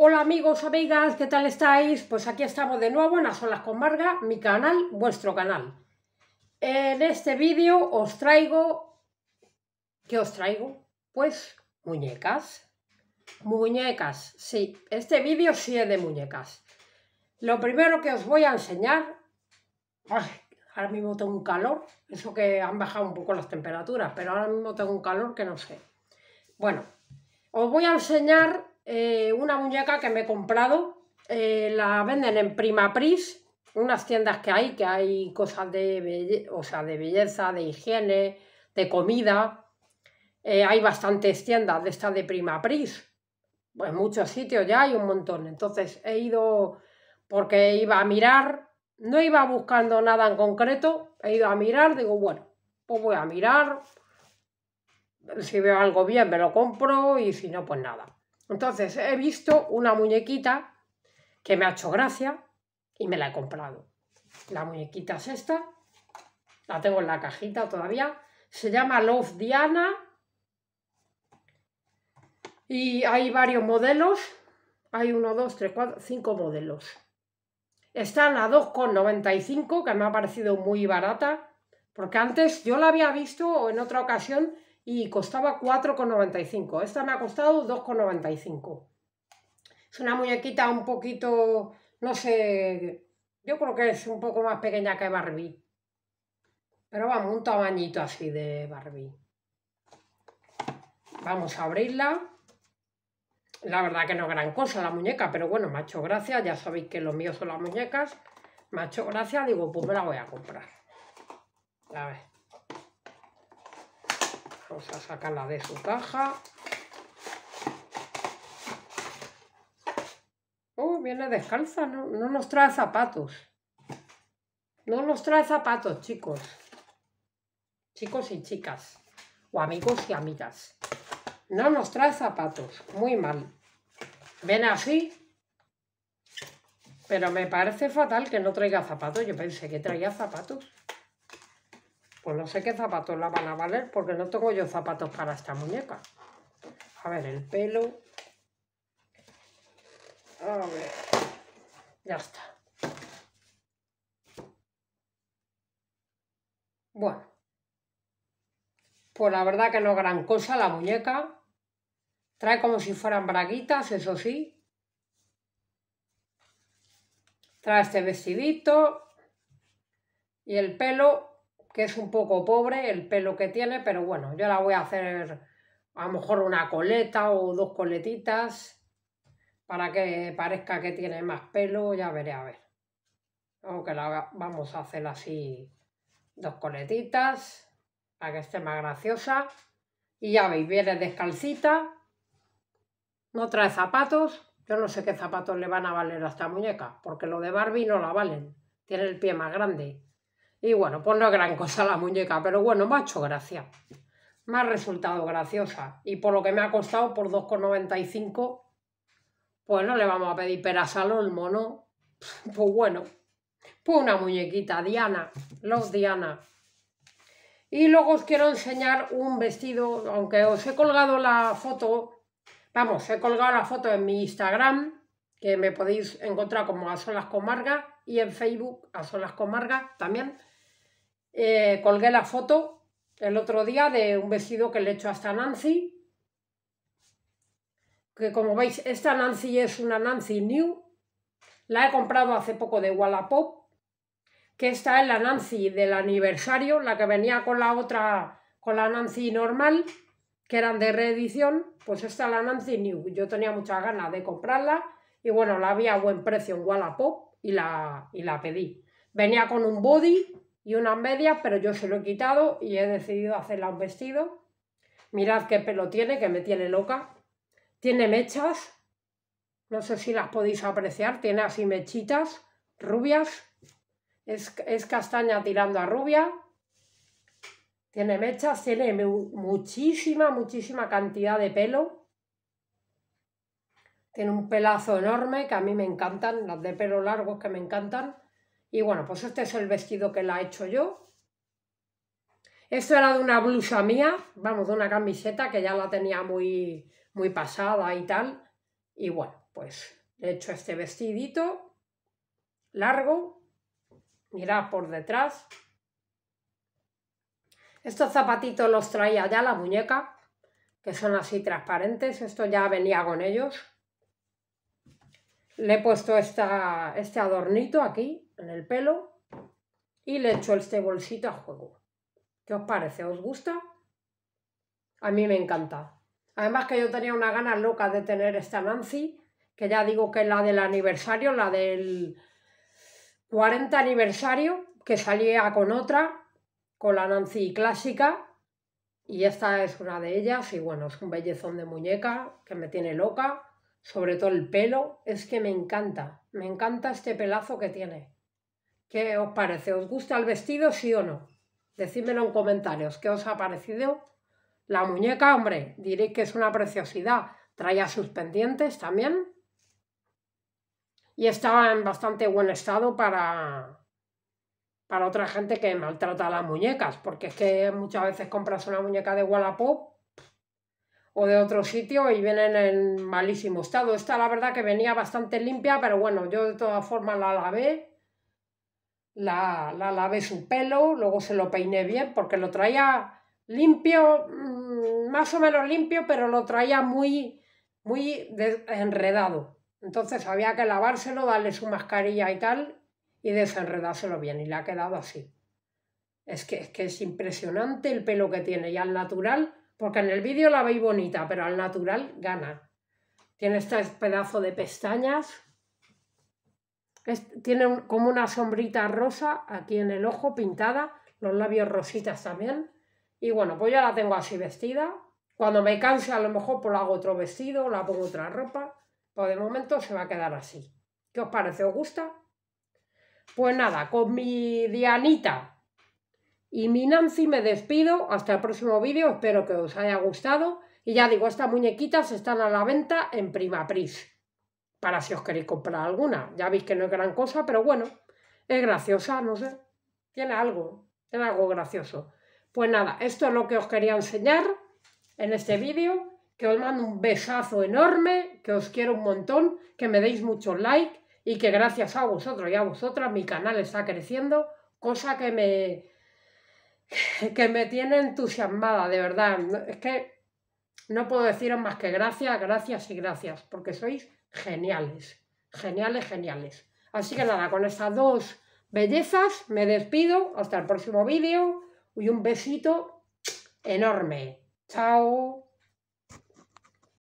Hola amigos, amigas, ¿qué tal estáis? Pues aquí estamos de nuevo en Las Olas con Marga, mi canal, vuestro canal. En este vídeo os traigo... ¿Qué os traigo? Pues muñecas. Muñecas, sí. Este vídeo sí es de muñecas. Lo primero que os voy a enseñar... Ay, ahora mismo tengo un calor. Eso que han bajado un poco las temperaturas, pero ahora mismo tengo un calor que no sé. Bueno, os voy a enseñar eh, una muñeca que me he comprado. Eh, la venden en Primapris, unas tiendas que hay, que hay cosas de, o sea, de belleza, de higiene, de comida. Eh, hay bastantes tiendas de estas de Primapris. Pues muchos sitios ya hay un montón. Entonces he ido porque iba a mirar, no iba buscando nada en concreto, he ido a mirar, digo, bueno, pues voy a mirar, si veo algo bien me lo compro y si no, pues nada. Entonces, he visto una muñequita que me ha hecho gracia y me la he comprado. La muñequita es esta, la tengo en la cajita todavía, se llama Love Diana y hay varios modelos, hay uno, dos, tres, cuatro, cinco modelos. Están a 2,95 que me ha parecido muy barata, porque antes yo la había visto en otra ocasión y costaba 4,95. Esta me ha costado 2,95. Es una muñequita un poquito, no sé, yo creo que es un poco más pequeña que Barbie. Pero vamos, un tamañito así de Barbie. Vamos a abrirla. La verdad que no es gran cosa la muñeca, pero bueno, me ha hecho gracia. Ya sabéis que los míos son las muñecas. Me ha hecho gracia, digo, pues me la voy a comprar. A ver. Vamos a sacarla de su caja. ¡Oh! viene descalza, no, no nos trae zapatos. No nos trae zapatos, chicos. Chicos y chicas. O amigos y amigas. No nos trae zapatos. Muy mal. Ven así. Pero me parece fatal que no traiga zapatos. Yo pensé que traía zapatos. Pues no sé qué zapatos la van a valer porque no tengo yo zapatos para esta muñeca. A ver, el pelo. A ver. Ya está. Bueno. Pues la verdad que no gran cosa la muñeca. Trae como si fueran braguitas, eso sí. Trae este vestidito. Y el pelo que es un poco pobre el pelo que tiene, pero bueno, yo la voy a hacer a lo mejor una coleta o dos coletitas para que parezca que tiene más pelo, ya veré a ver. aunque la vamos a hacer así dos coletitas para que esté más graciosa. Y ya veis, viene descalcita, no trae zapatos. Yo no sé qué zapatos le van a valer a esta muñeca, porque lo de Barbie no la valen. Tiene el pie más grande. Y bueno, pues no es gran cosa la muñeca, pero bueno, me ha hecho gracia. Me ha resultado graciosa. Y por lo que me ha costado, por 2,95, pues no le vamos a pedir peras al olmo, ¿no? Pues bueno, pues una muñequita, Diana, los Diana. Y luego os quiero enseñar un vestido, aunque os he colgado la foto, vamos, he colgado la foto en mi Instagram, que me podéis encontrar como a solas comarga, y en Facebook a solas comarga también. Eh, colgué la foto el otro día de un vestido que le he hecho hasta Nancy. Que como veis, esta Nancy es una Nancy New. La he comprado hace poco de Wallapop. Que esta es la Nancy del aniversario, la que venía con la otra, con la Nancy normal, que eran de reedición. Pues esta es la Nancy New. Yo tenía muchas ganas de comprarla. Y bueno, la había a buen precio en Wallapop y la, y la pedí. Venía con un body y unas medias, pero yo se lo he quitado y he decidido hacerla un vestido. Mirad qué pelo tiene, que me tiene loca. Tiene mechas, no sé si las podéis apreciar, tiene así mechitas, rubias, es, castaña tirando a rubia, tiene mechas, tiene muchísima, muchísima cantidad de pelo. Tiene un pelazo enorme que a mí me encantan, las de pelo largos que me encantan. Y bueno, pues este es el vestido que la he hecho yo. Esto era de una blusa mía, vamos, de una camiseta que ya la tenía muy, muy pasada y tal. Y bueno, pues he hecho este vestidito largo. Mirad por detrás. Estos zapatitos los traía ya la muñeca, que son así transparentes. Esto ya venía con ellos. Le he puesto este adornito aquí, en el pelo y le echo este bolsito a juego. ¿Qué os parece? ¿Os gusta? A mí me encanta. Además que yo tenía una ganas loca de tener esta Nancy, que ya digo que es la del aniversario, la del 40 aniversario, que salía con otra, con la Nancy clásica, y esta es una de ellas, y bueno, es un bellezón de muñeca que me tiene loca, sobre todo el pelo, es que me encanta, me encanta este pelazo que tiene. ¿Qué os parece? ¿Os gusta el vestido, sí o no? Decídmelo en comentarios. ¿Qué os ha parecido? La muñeca, hombre, diréis que es una preciosidad. Traía sus pendientes también. Y estaba en bastante buen estado para, para otra gente que maltrata las muñecas, porque es que muchas veces compras una muñeca de Wallapop o de otro sitio y vienen en malísimo estado. Esta la verdad que venía bastante limpia, pero bueno, yo de todas formas la lavé la, la lavé su pelo, luego se lo peiné bien porque lo traía limpio, mm, más o menos limpio, pero lo traía muy, muy enredado. Entonces había que lavárselo, darle su mascarilla y tal, y desenredárselo bien, y le ha quedado así. Es que, es que es impresionante el pelo que tiene, y al natural, porque en el vídeo la veis bonita, pero al natural gana. Tiene este pedazo de pestañas tiene como una sombrita rosa aquí en el ojo pintada, los labios rositas también. Y bueno, pues ya la tengo así vestida. Cuando me canse a lo mejor pues la hago otro vestido, la pongo otra ropa, pues de momento se va a quedar así. ¿Qué os parece? ¿Os gusta? Pues nada, con mi Dianita y mi Nancy me despido. Hasta el próximo vídeo, espero que os haya gustado. Y ya digo, estas muñequitas están a la venta en Primapris para si os queréis comprar alguna. Ya veis que no es gran cosa, pero bueno, es graciosa, no sé. Tiene algo, tiene algo gracioso. Pues nada, esto es lo que os quería enseñar en este vídeo. Que os mando un besazo enorme, que os quiero un montón, que me deis muchos like y que gracias a vosotros y a vosotras mi canal está creciendo, cosa que me, que me tiene entusiasmada, de verdad. Es que no puedo deciros más que gracias, gracias y gracias, porque sois geniales, geniales, geniales. Así que nada, con estas dos bellezas me despido. Hasta el próximo vídeo y un besito enorme. Chao.